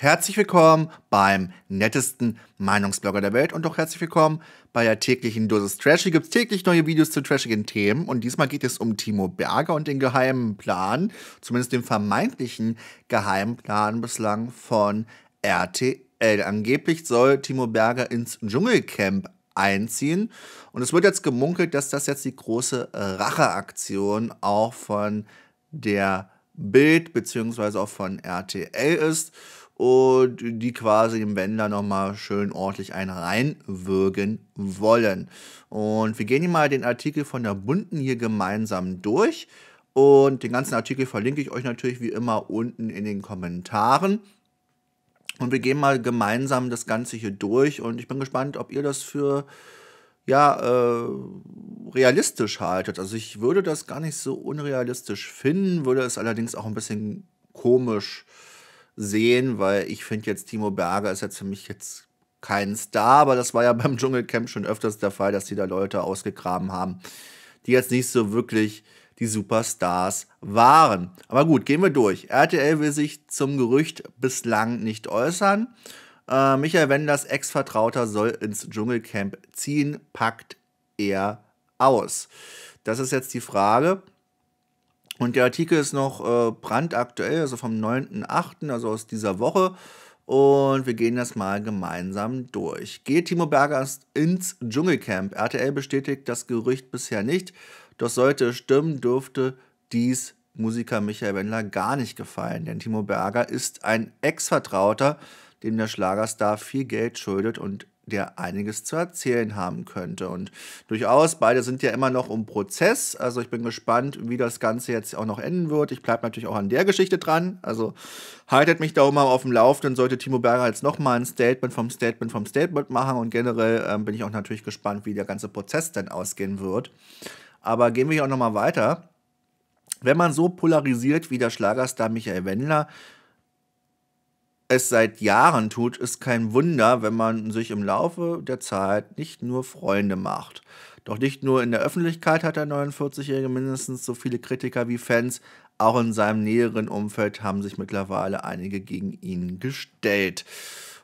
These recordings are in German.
Herzlich willkommen beim nettesten Meinungsblogger der Welt und auch herzlich willkommen bei der täglichen Dosis Trash. Hier gibt es täglich neue Videos zu trashigen Themen und diesmal geht es um Timo Berger und den geheimen Plan, zumindest den vermeintlichen geheimen Plan bislang von RTL. Angeblich soll Timo Berger ins Dschungelcamp einziehen und es wird jetzt gemunkelt, dass das jetzt die große Racheaktion auch von der Bild bzw. auch von RTL ist und die quasi im Wendler nochmal schön ordentlich einen reinwürgen wollen. Und wir gehen hier mal den Artikel von der Bunten hier gemeinsam durch. Und den ganzen Artikel verlinke ich euch natürlich wie immer unten in den Kommentaren. Und wir gehen mal gemeinsam das Ganze hier durch. Und ich bin gespannt, ob ihr das für ja, äh, realistisch haltet. Also ich würde das gar nicht so unrealistisch finden, würde es allerdings auch ein bisschen komisch äh, sehen, weil ich finde jetzt, Timo Berger ist jetzt für mich jetzt kein Star, aber das war ja beim Dschungelcamp schon öfters der Fall, dass die da Leute ausgegraben haben, die jetzt nicht so wirklich die Superstars waren. Aber gut, gehen wir durch. RTL will sich zum Gerücht bislang nicht äußern. Äh, Michael Wenders Ex-Vertrauter soll ins Dschungelcamp ziehen, packt er aus. Das ist jetzt die Frage. Und der Artikel ist noch äh, brandaktuell, also vom 9.8., also aus dieser Woche. Und wir gehen das mal gemeinsam durch. Geht Timo Berger ins Dschungelcamp? RTL bestätigt das Gerücht bisher nicht. Doch sollte es stimmen, dürfte dies Musiker Michael Wendler gar nicht gefallen. Denn Timo Berger ist ein Ex-Vertrauter, dem der Schlagerstar viel Geld schuldet und der einiges zu erzählen haben könnte. Und durchaus, beide sind ja immer noch im Prozess. Also ich bin gespannt, wie das Ganze jetzt auch noch enden wird. Ich bleibe natürlich auch an der Geschichte dran. Also haltet mich da auch mal auf dem Laufenden, sollte Timo Berger jetzt nochmal ein Statement vom Statement vom Statement machen. Und generell ähm, bin ich auch natürlich gespannt, wie der ganze Prozess dann ausgehen wird. Aber gehen wir hier auch nochmal weiter. Wenn man so polarisiert wie der Schlagerstar Michael Wendler, es seit Jahren tut, ist kein Wunder, wenn man sich im Laufe der Zeit nicht nur Freunde macht. Doch nicht nur in der Öffentlichkeit hat der 49-Jährige mindestens so viele Kritiker wie Fans, auch in seinem näheren Umfeld haben sich mittlerweile einige gegen ihn gestellt.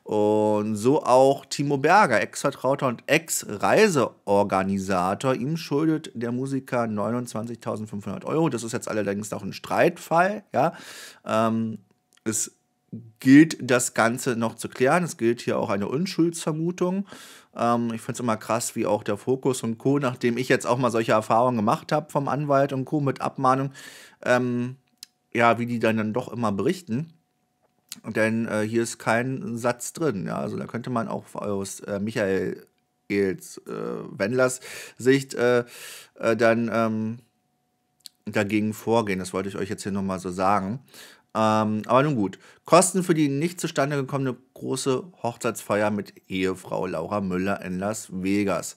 Und so auch Timo Berger, Ex-Vertrauter und Ex-Reiseorganisator. Ihm schuldet der Musiker 29.500 Euro. Das ist jetzt allerdings noch ein Streitfall. Ja, ähm, ist gilt das Ganze noch zu klären. Es gilt hier auch eine Unschuldsvermutung. Ähm, ich finde es immer krass, wie auch der Fokus und Co., nachdem ich jetzt auch mal solche Erfahrungen gemacht habe vom Anwalt und Co. mit Abmahnung, ähm, ja, wie die dann, dann doch immer berichten. Denn äh, hier ist kein Satz drin. Ja? Also da könnte man auch aus äh, Michael Ehls äh, Wendlers Sicht äh, äh, dann ähm, dagegen vorgehen. Das wollte ich euch jetzt hier nochmal so sagen. Ähm, aber nun gut. Kosten für die nicht zustande gekommene große Hochzeitsfeier mit Ehefrau Laura Müller in Las Vegas.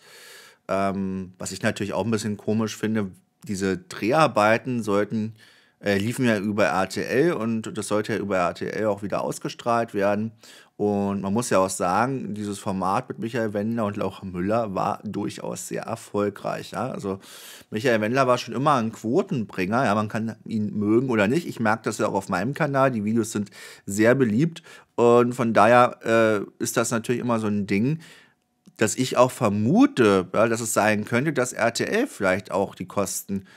Ähm, was ich natürlich auch ein bisschen komisch finde, diese Dreharbeiten sollten äh, liefen ja über RTL und das sollte ja über RTL auch wieder ausgestrahlt werden. Und man muss ja auch sagen, dieses Format mit Michael Wendler und Laura Müller war durchaus sehr erfolgreich. Ja? Also Michael Wendler war schon immer ein Quotenbringer. Ja? Man kann ihn mögen oder nicht. Ich merke das ja auch auf meinem Kanal. Die Videos sind sehr beliebt. Und von daher äh, ist das natürlich immer so ein Ding dass ich auch vermute, ja, dass es sein könnte, dass RTL vielleicht auch die Kosten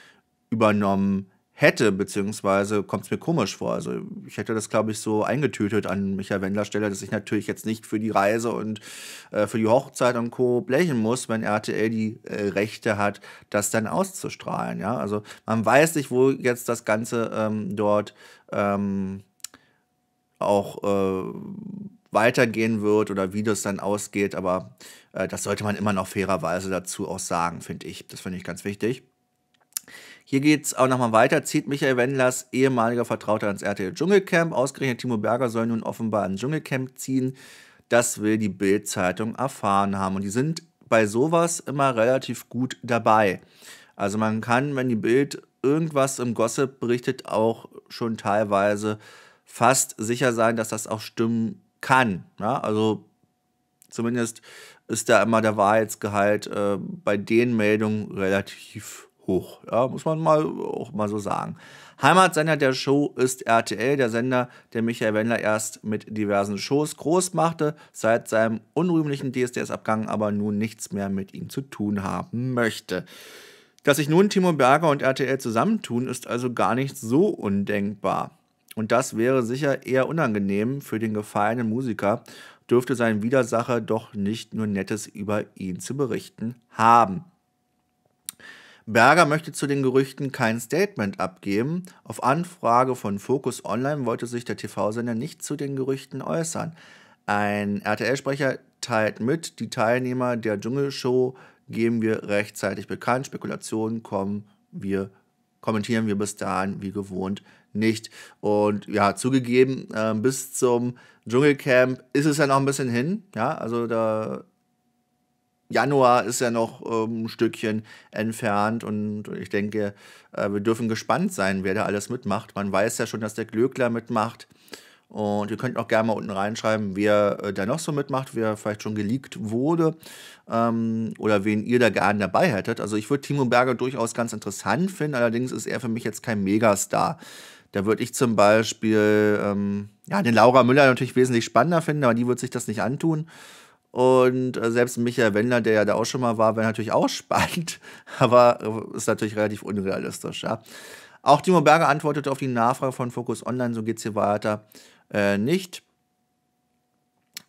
übernommen hätte, beziehungsweise kommt es mir komisch vor. Also ich hätte das, glaube ich, so eingetütet an Michael Wendler Stelle, dass ich natürlich jetzt nicht für die Reise und äh, für die Hochzeit und Co. blechen muss, wenn RTL die äh, Rechte hat, das dann auszustrahlen. Ja? Also man weiß nicht, wo jetzt das Ganze ähm, dort ähm, auch äh, weitergehen wird oder wie das dann ausgeht, aber äh, das sollte man immer noch fairerweise dazu auch sagen, finde ich. Das finde ich ganz wichtig. Hier geht es auch nochmal weiter. Zieht Michael Wendlers ehemaliger Vertrauter ans RTL Dschungelcamp. Ausgerechnet Timo Berger soll nun offenbar ans Dschungelcamp ziehen. Das will die Bild-Zeitung erfahren haben. Und die sind bei sowas immer relativ gut dabei. Also man kann, wenn die Bild irgendwas im Gossip berichtet, auch schon teilweise fast sicher sein, dass das auch stimmen kann. Ja, also zumindest ist da immer der Wahrheitsgehalt äh, bei den Meldungen relativ hoch. Ja, muss man mal, auch mal so sagen. Heimatsender der Show ist RTL, der Sender, der Michael Wendler erst mit diversen Shows groß machte, seit seinem unrühmlichen DSDS-Abgang aber nun nichts mehr mit ihm zu tun haben möchte. Dass sich nun Timo Berger und RTL zusammentun, ist also gar nicht so undenkbar. Und das wäre sicher eher unangenehm für den gefallenen Musiker, dürfte sein Widersacher doch nicht nur Nettes über ihn zu berichten haben. Berger möchte zu den Gerüchten kein Statement abgeben. Auf Anfrage von Focus Online wollte sich der TV-Sender nicht zu den Gerüchten äußern. Ein RTL-Sprecher teilt mit, die Teilnehmer der Dschungelshow geben wir rechtzeitig bekannt. Spekulationen kommen wir, kommentieren wir bis dahin wie gewohnt nicht. Und ja, zugegeben, äh, bis zum Dschungelcamp ist es ja noch ein bisschen hin. Ja, also da Januar ist ja noch ähm, ein Stückchen entfernt und ich denke, äh, wir dürfen gespannt sein, wer da alles mitmacht. Man weiß ja schon, dass der Glöckler mitmacht. Und ihr könnt auch gerne mal unten reinschreiben, wer äh, da noch so mitmacht, wer vielleicht schon geleakt wurde ähm, oder wen ihr da gerne dabei hättet. Also ich würde Timo Berger durchaus ganz interessant finden, allerdings ist er für mich jetzt kein Megastar. Da würde ich zum Beispiel ähm, ja, den Laura Müller natürlich wesentlich spannender finden, aber die wird sich das nicht antun. Und äh, selbst Michael Wendler, der ja da auch schon mal war, wäre natürlich auch spannend, aber äh, ist natürlich relativ unrealistisch. Ja. Auch Timo Berger antwortete auf die Nachfrage von Focus Online, so geht es hier weiter, äh, nicht.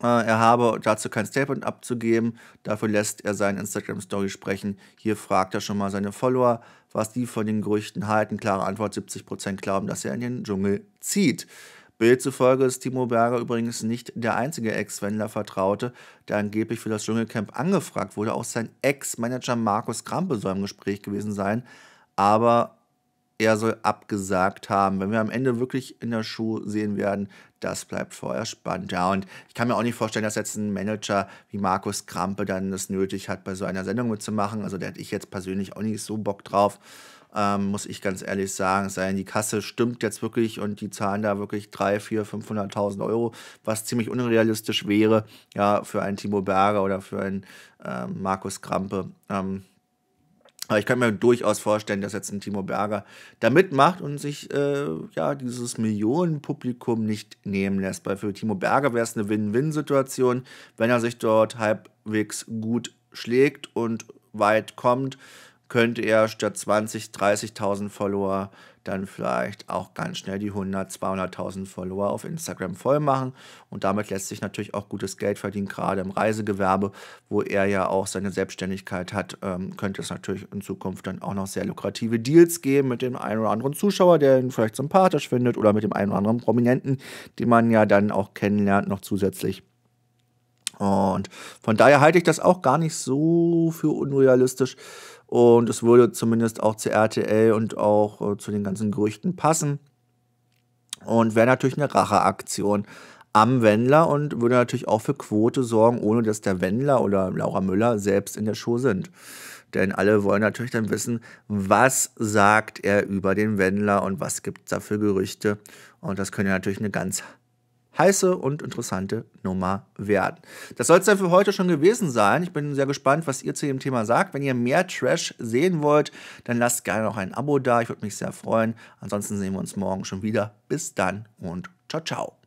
Äh, er habe dazu kein Statement abzugeben, dafür lässt er seinen Instagram-Story sprechen. Hier fragt er schon mal seine Follower, was die von den Gerüchten halten. Klare Antwort, 70% glauben, dass er in den Dschungel zieht. Bild zufolge ist Timo Berger übrigens nicht der einzige Ex-Wendler-Vertraute, der angeblich für das Dschungelcamp angefragt wurde. Auch sein Ex-Manager Markus Krampe soll im Gespräch gewesen sein, aber er soll abgesagt haben. Wenn wir am Ende wirklich in der Schuhe sehen werden, das bleibt vorher spannend. Ja, und ich kann mir auch nicht vorstellen, dass jetzt ein Manager wie Markus Krampe dann es nötig hat, bei so einer Sendung mitzumachen. Also da hätte ich jetzt persönlich auch nicht so Bock drauf ähm, muss ich ganz ehrlich sagen, sein. Die Kasse stimmt jetzt wirklich und die zahlen da wirklich 3, 4, 500.000 Euro, was ziemlich unrealistisch wäre, ja, für einen Timo Berger oder für einen ähm, Markus Krampe. Ähm, aber ich kann mir durchaus vorstellen, dass jetzt ein Timo Berger da mitmacht und sich äh, ja, dieses Millionenpublikum nicht nehmen lässt. Weil für Timo Berger wäre es eine Win-Win-Situation, wenn er sich dort halbwegs gut schlägt und weit kommt könnte er statt 20, 30.000 Follower dann vielleicht auch ganz schnell die 100, 200.000 Follower auf Instagram voll machen. Und damit lässt sich natürlich auch gutes Geld verdienen, gerade im Reisegewerbe, wo er ja auch seine Selbstständigkeit hat, ähm, könnte es natürlich in Zukunft dann auch noch sehr lukrative Deals geben mit dem einen oder anderen Zuschauer, der ihn vielleicht sympathisch findet oder mit dem einen oder anderen Prominenten, den man ja dann auch kennenlernt noch zusätzlich. Und von daher halte ich das auch gar nicht so für unrealistisch, und es würde zumindest auch zu RTL und auch äh, zu den ganzen Gerüchten passen. Und wäre natürlich eine Racheaktion am Wendler und würde natürlich auch für Quote sorgen, ohne dass der Wendler oder Laura Müller selbst in der Show sind. Denn alle wollen natürlich dann wissen, was sagt er über den Wendler und was gibt es da für Gerüchte. Und das könnte natürlich eine ganz heiße und interessante Nummer werden. Das soll es dann für heute schon gewesen sein. Ich bin sehr gespannt, was ihr zu dem Thema sagt. Wenn ihr mehr Trash sehen wollt, dann lasst gerne noch ein Abo da. Ich würde mich sehr freuen. Ansonsten sehen wir uns morgen schon wieder. Bis dann und ciao, ciao.